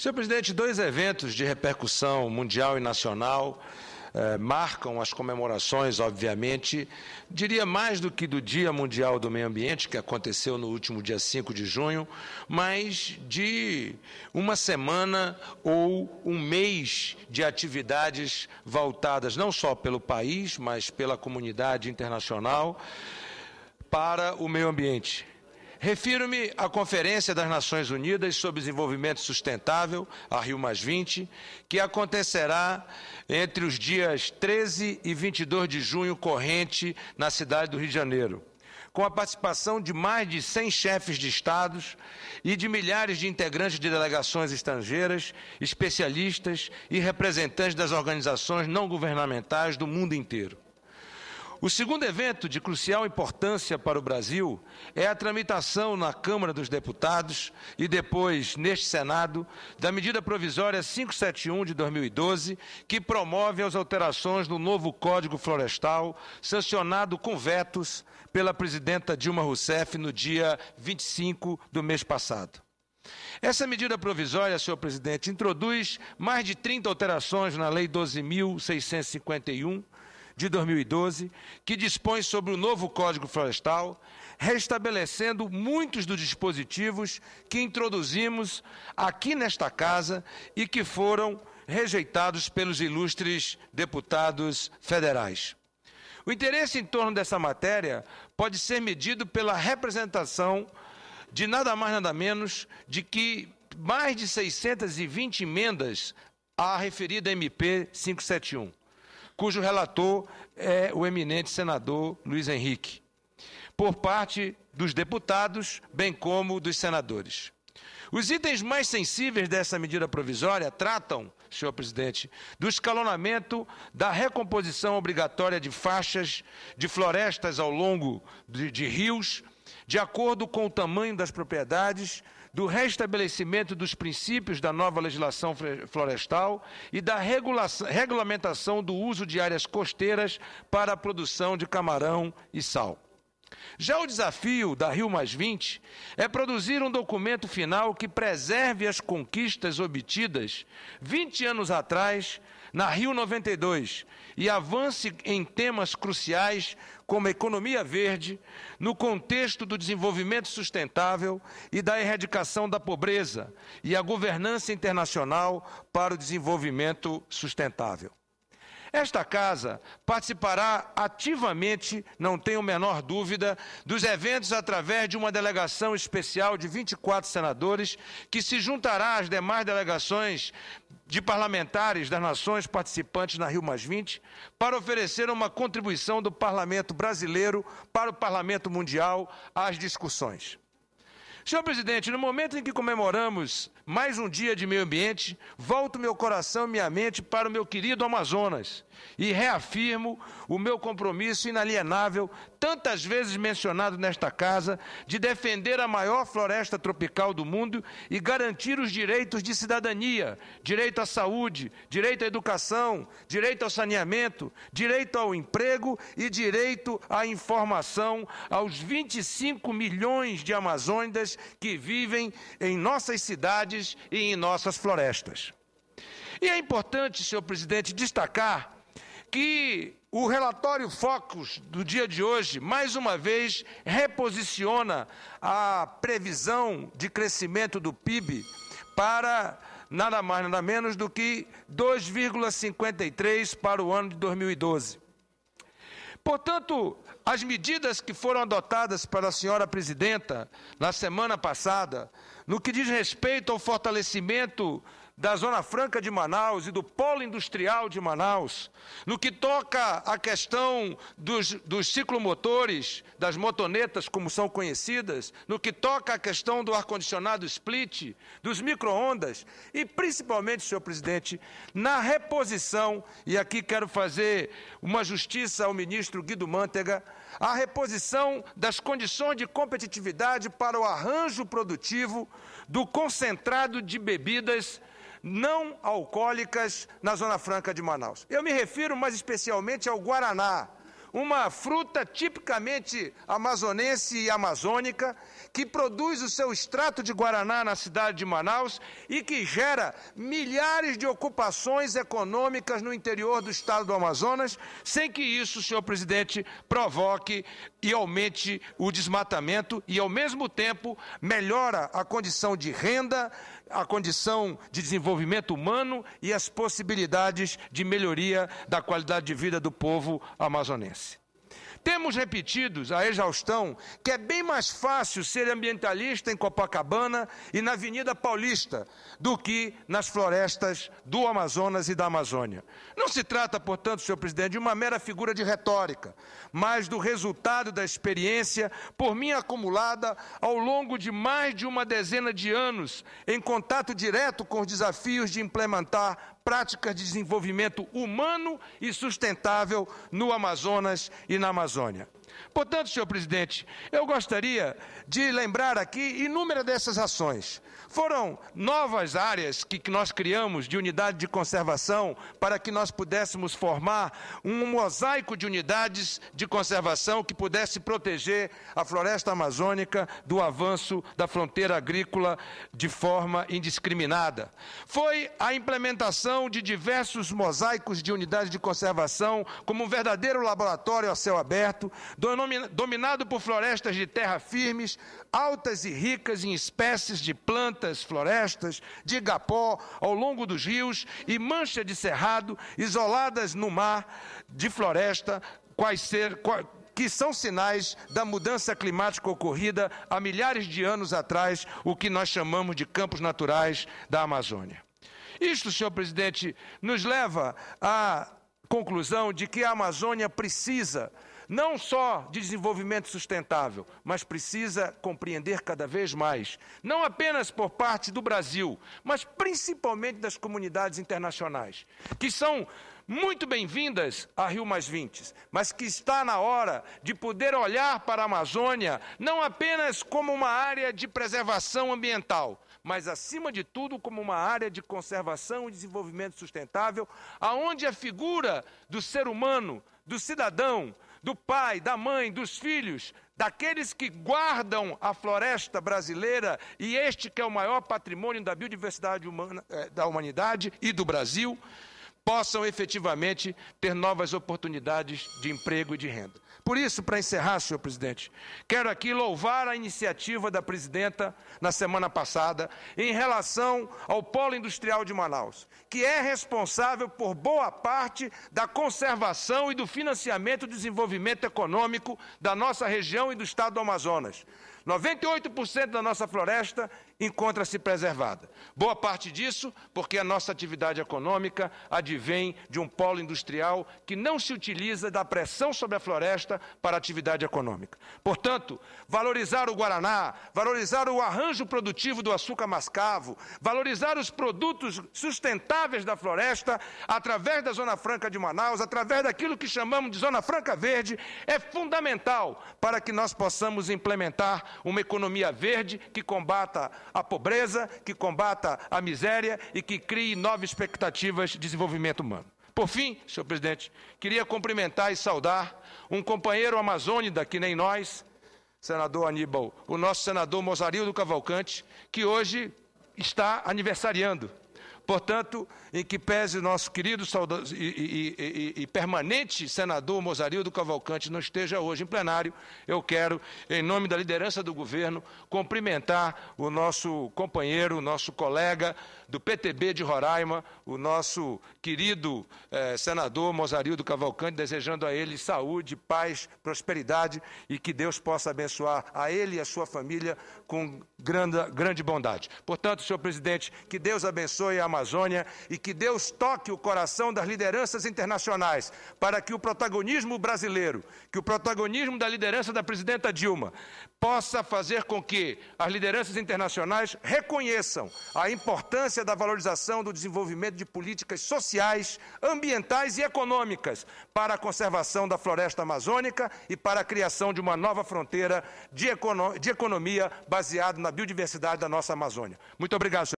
Senhor presidente, dois eventos de repercussão mundial e nacional eh, marcam as comemorações, obviamente, diria mais do que do Dia Mundial do Meio Ambiente, que aconteceu no último dia 5 de junho, mas de uma semana ou um mês de atividades voltadas não só pelo país, mas pela comunidade internacional para o meio ambiente. Refiro-me à Conferência das Nações Unidas sobre Desenvolvimento Sustentável, a Rio que acontecerá entre os dias 13 e 22 de junho corrente na cidade do Rio de Janeiro, com a participação de mais de 100 chefes de estados e de milhares de integrantes de delegações estrangeiras, especialistas e representantes das organizações não governamentais do mundo inteiro. O segundo evento de crucial importância para o Brasil é a tramitação na Câmara dos Deputados e depois neste Senado da medida provisória 571 de 2012, que promove as alterações no novo Código Florestal, sancionado com vetos pela presidenta Dilma Rousseff no dia 25 do mês passado. Essa medida provisória, senhor presidente, introduz mais de 30 alterações na Lei 12.651, de 2012, que dispõe sobre o novo Código Florestal, restabelecendo muitos dos dispositivos que introduzimos aqui nesta casa e que foram rejeitados pelos ilustres deputados federais. O interesse em torno dessa matéria pode ser medido pela representação de nada mais nada menos de que mais de 620 emendas à referida MP 571 cujo relator é o eminente senador Luiz Henrique, por parte dos deputados, bem como dos senadores. Os itens mais sensíveis dessa medida provisória tratam, senhor presidente, do escalonamento da recomposição obrigatória de faixas de florestas ao longo de, de rios, de acordo com o tamanho das propriedades, do restabelecimento dos princípios da nova legislação florestal e da regulamentação do uso de áreas costeiras para a produção de camarão e sal. Já o desafio da Rio é produzir um documento final que preserve as conquistas obtidas 20 anos atrás na Rio 92 e avance em temas cruciais como economia verde, no contexto do desenvolvimento sustentável e da erradicação da pobreza e a governança internacional para o desenvolvimento sustentável. Esta casa participará ativamente, não tenho a menor dúvida, dos eventos através de uma delegação especial de 24 senadores, que se juntará às demais delegações de parlamentares das nações participantes na Rio para oferecer uma contribuição do parlamento brasileiro para o parlamento mundial às discussões. Senhor presidente, no momento em que comemoramos mais um dia de meio ambiente, volto meu coração e minha mente para o meu querido Amazonas e reafirmo o meu compromisso inalienável, tantas vezes mencionado nesta casa, de defender a maior floresta tropical do mundo e garantir os direitos de cidadania, direito à saúde, direito à educação, direito ao saneamento, direito ao emprego e direito à informação aos 25 milhões de amazônicas que vivem em nossas cidades e em nossas florestas. E é importante, senhor presidente, destacar que o relatório Focus do dia de hoje, mais uma vez, reposiciona a previsão de crescimento do PIB para nada mais, nada menos do que 2,53 para o ano de 2012. Portanto, as medidas que foram adotadas para a senhora presidenta na semana passada, no que diz respeito ao fortalecimento da Zona Franca de Manaus e do Polo Industrial de Manaus. No que toca à questão dos, dos ciclomotores, das motonetas, como são conhecidas, no que toca à questão do ar-condicionado split, dos micro-ondas e, principalmente, senhor presidente, na reposição, e aqui quero fazer uma justiça ao ministro Guido Mantega, a reposição das condições de competitividade para o arranjo produtivo do concentrado de bebidas não alcoólicas na Zona Franca de Manaus. Eu me refiro mais especialmente ao Guaraná, uma fruta tipicamente amazonense e amazônica, que produz o seu extrato de guaraná na cidade de Manaus e que gera milhares de ocupações econômicas no interior do estado do Amazonas, sem que isso, senhor presidente, provoque e aumente o desmatamento e, ao mesmo tempo, melhora a condição de renda, a condição de desenvolvimento humano e as possibilidades de melhoria da qualidade de vida do povo amazonense. Temos repetidos a exaustão que é bem mais fácil ser ambientalista em Copacabana e na Avenida Paulista do que nas florestas do Amazonas e da Amazônia. Não se trata, portanto, senhor presidente, de uma mera figura de retórica, mas do resultado da experiência por mim acumulada ao longo de mais de uma dezena de anos em contato direto com os desafios de implementar práticas de desenvolvimento humano e sustentável no Amazonas e na Amazônia. Portanto, senhor presidente, eu gostaria de lembrar aqui inúmeras dessas ações. Foram novas áreas que nós criamos de unidade de conservação para que nós pudéssemos formar um mosaico de unidades de conservação que pudesse proteger a floresta amazônica do avanço da fronteira agrícola de forma indiscriminada. Foi a implementação de diversos mosaicos de unidades de conservação como um verdadeiro laboratório a céu aberto dominado por florestas de terra firmes, altas e ricas em espécies de plantas, florestas, de igapó ao longo dos rios e mancha de cerrado, isoladas no mar de floresta, quais ser, que são sinais da mudança climática ocorrida há milhares de anos atrás, o que nós chamamos de campos naturais da Amazônia. Isto, senhor presidente, nos leva à conclusão de que a Amazônia precisa não só de desenvolvimento sustentável, mas precisa compreender cada vez mais, não apenas por parte do Brasil, mas principalmente das comunidades internacionais, que são muito bem-vindas a Rio Mais 20, mas que está na hora de poder olhar para a Amazônia não apenas como uma área de preservação ambiental, mas acima de tudo como uma área de conservação e desenvolvimento sustentável, aonde a figura do ser humano, do cidadão, do pai, da mãe, dos filhos, daqueles que guardam a floresta brasileira e este que é o maior patrimônio da biodiversidade humana, eh, da humanidade e do Brasil possam efetivamente ter novas oportunidades de emprego e de renda. Por isso, para encerrar, senhor presidente, quero aqui louvar a iniciativa da presidenta na semana passada em relação ao polo industrial de Manaus, que é responsável por boa parte da conservação e do financiamento do desenvolvimento econômico da nossa região e do estado do Amazonas. 98% da nossa floresta encontra-se preservada. Boa parte disso porque a nossa atividade econômica advém de um polo industrial que não se utiliza da pressão sobre a floresta para a atividade econômica. Portanto, valorizar o guaraná, valorizar o arranjo produtivo do açúcar mascavo, valorizar os produtos sustentáveis da floresta através da Zona Franca de Manaus, através daquilo que chamamos de Zona Franca Verde, é fundamental para que nós possamos implementar uma economia verde que combata a pobreza, que combata a miséria e que crie novas expectativas de desenvolvimento humano. Por fim, senhor presidente, queria cumprimentar e saudar um companheiro amazônida que nem nós, senador Aníbal, o nosso senador Mozarildo Cavalcante, que hoje está aniversariando. Portanto, em que pese o nosso querido e, e, e, e, permanente senador Mozarildo Cavalcante não esteja hoje em plenário, eu quero, em nome da liderança do governo, cumprimentar o nosso companheiro, o nosso colega, do PTB de Roraima, o nosso querido eh, senador Mozarildo Cavalcante, desejando a ele saúde, paz, prosperidade e que Deus possa abençoar a ele e a sua família com grande, grande bondade. Portanto, senhor presidente, que Deus abençoe a Amazônia e que Deus toque o coração das lideranças internacionais para que o protagonismo brasileiro, que o protagonismo da liderança da presidenta Dilma possa fazer com que as lideranças internacionais reconheçam a importância da valorização do desenvolvimento de políticas sociais, ambientais e econômicas para a conservação da floresta amazônica e para a criação de uma nova fronteira de, economia baseada na biodiversidade da nossa Amazônia. Muito obrigado, senhor.